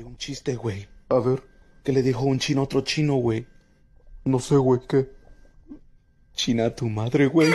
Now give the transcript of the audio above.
un chiste, güey. A ver. ¿Qué le dijo un chino a otro chino, güey? No sé, güey, ¿qué? China tu madre, güey.